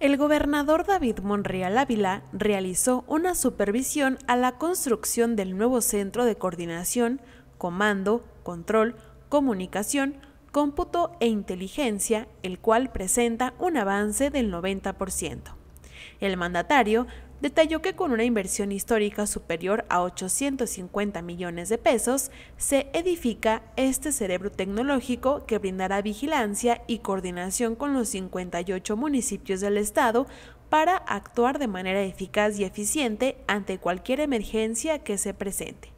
El gobernador David Monreal Ávila realizó una supervisión a la construcción del nuevo Centro de Coordinación, Comando, Control, Comunicación, Cómputo e Inteligencia, el cual presenta un avance del 90%. El mandatario detalló que con una inversión histórica superior a 850 millones de pesos, se edifica este cerebro tecnológico que brindará vigilancia y coordinación con los 58 municipios del estado para actuar de manera eficaz y eficiente ante cualquier emergencia que se presente.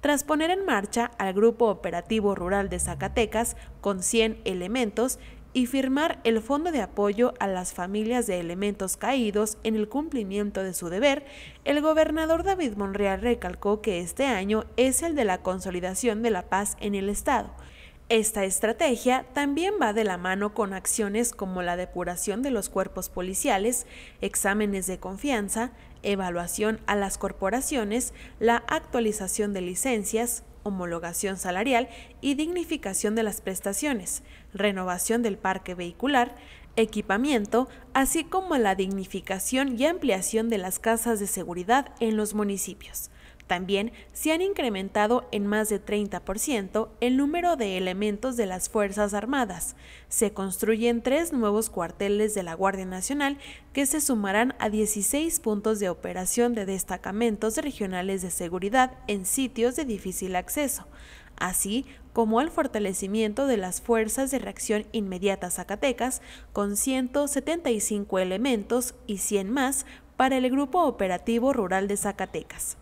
Tras poner en marcha al Grupo Operativo Rural de Zacatecas con 100 elementos, y firmar el Fondo de Apoyo a las Familias de Elementos Caídos en el cumplimiento de su deber, el gobernador David Monreal recalcó que este año es el de la consolidación de la paz en el Estado esta estrategia también va de la mano con acciones como la depuración de los cuerpos policiales, exámenes de confianza, evaluación a las corporaciones, la actualización de licencias, homologación salarial y dignificación de las prestaciones, renovación del parque vehicular, equipamiento, así como la dignificación y ampliación de las casas de seguridad en los municipios. También se han incrementado en más de 30% el número de elementos de las Fuerzas Armadas. Se construyen tres nuevos cuarteles de la Guardia Nacional que se sumarán a 16 puntos de operación de destacamentos regionales de seguridad en sitios de difícil acceso, así como el fortalecimiento de las Fuerzas de Reacción Inmediata Zacatecas con 175 elementos y 100 más para el Grupo Operativo Rural de Zacatecas.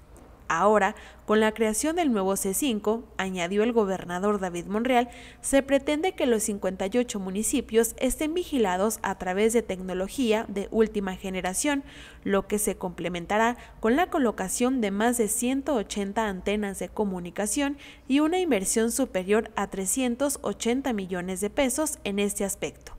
Ahora, con la creación del nuevo C5, añadió el gobernador David Monreal, se pretende que los 58 municipios estén vigilados a través de tecnología de última generación, lo que se complementará con la colocación de más de 180 antenas de comunicación y una inversión superior a 380 millones de pesos en este aspecto.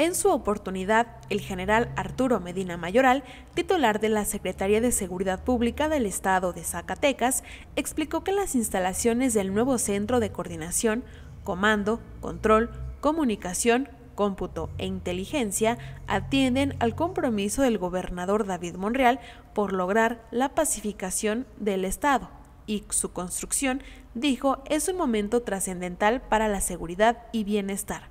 En su oportunidad, el general Arturo Medina Mayoral, titular de la Secretaría de Seguridad Pública del Estado de Zacatecas, explicó que las instalaciones del nuevo Centro de Coordinación, Comando, Control, Comunicación, Cómputo e Inteligencia atienden al compromiso del gobernador David Monreal por lograr la pacificación del Estado y su construcción, dijo, es un momento trascendental para la seguridad y bienestar.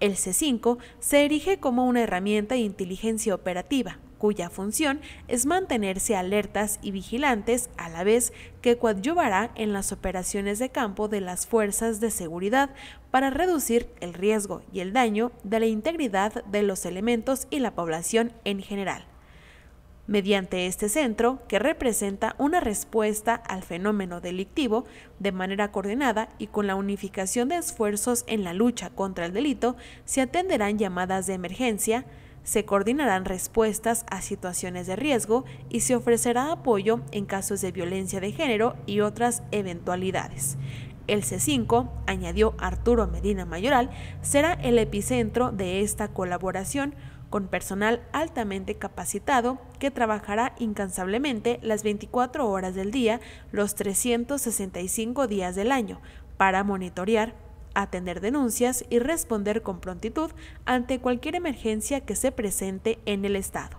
El C5 se erige como una herramienta de inteligencia operativa, cuya función es mantenerse alertas y vigilantes a la vez que coadyuvará en las operaciones de campo de las fuerzas de seguridad para reducir el riesgo y el daño de la integridad de los elementos y la población en general mediante este centro que representa una respuesta al fenómeno delictivo de manera coordinada y con la unificación de esfuerzos en la lucha contra el delito, se atenderán llamadas de emergencia, se coordinarán respuestas a situaciones de riesgo y se ofrecerá apoyo en casos de violencia de género y otras eventualidades. El C5, añadió Arturo Medina Mayoral, será el epicentro de esta colaboración con personal altamente capacitado que trabajará incansablemente las 24 horas del día, los 365 días del año, para monitorear, atender denuncias y responder con prontitud ante cualquier emergencia que se presente en el Estado.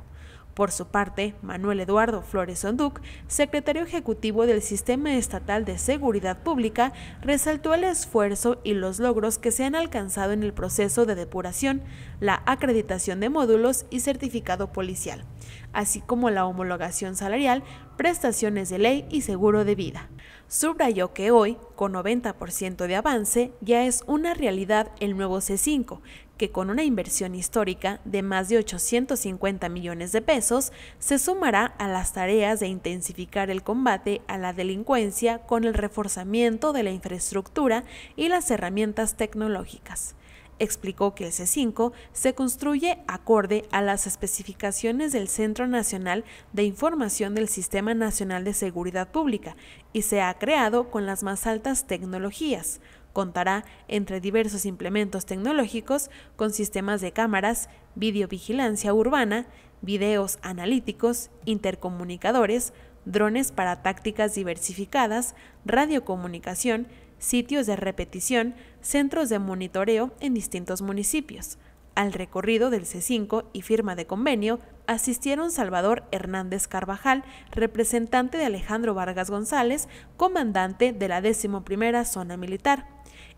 Por su parte, Manuel Eduardo Flores Onduc, secretario ejecutivo del Sistema Estatal de Seguridad Pública, resaltó el esfuerzo y los logros que se han alcanzado en el proceso de depuración, la acreditación de módulos y certificado policial, así como la homologación salarial, prestaciones de ley y seguro de vida. Subrayó que hoy, con 90% de avance, ya es una realidad el nuevo C5, que con una inversión histórica de más de 850 millones de pesos, se sumará a las tareas de intensificar el combate a la delincuencia con el reforzamiento de la infraestructura y las herramientas tecnológicas explicó que el C5 se construye acorde a las especificaciones del Centro Nacional de Información del Sistema Nacional de Seguridad Pública y se ha creado con las más altas tecnologías. Contará, entre diversos implementos tecnológicos, con sistemas de cámaras, videovigilancia urbana, videos analíticos, intercomunicadores, drones para tácticas diversificadas, radiocomunicación, sitios de repetición, centros de monitoreo en distintos municipios. Al recorrido del C5 y firma de convenio asistieron Salvador Hernández Carvajal, representante de Alejandro Vargas González, comandante de la 11 Zona Militar,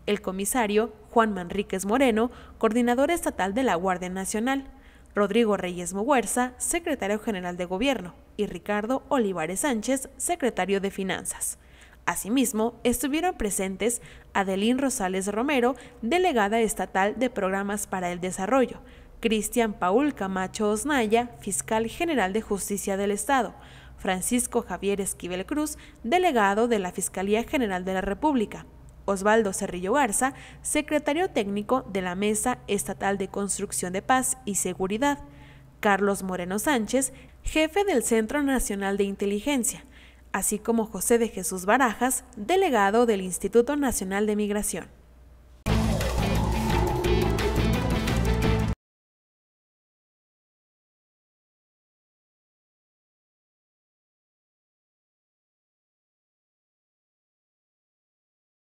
el comisario Juan Manríquez Moreno, coordinador estatal de la Guardia Nacional, Rodrigo Reyes Moguerza, secretario general de Gobierno, y Ricardo Olivares Sánchez, secretario de Finanzas. Asimismo, estuvieron presentes Adelín Rosales Romero, delegada estatal de Programas para el Desarrollo, Cristian Paul Camacho Osnaya, fiscal general de Justicia del Estado, Francisco Javier Esquivel Cruz, delegado de la Fiscalía General de la República, Osvaldo Cerrillo Garza, secretario técnico de la Mesa Estatal de Construcción de Paz y Seguridad, Carlos Moreno Sánchez, jefe del Centro Nacional de Inteligencia, así como José de Jesús Barajas, delegado del Instituto Nacional de Migración.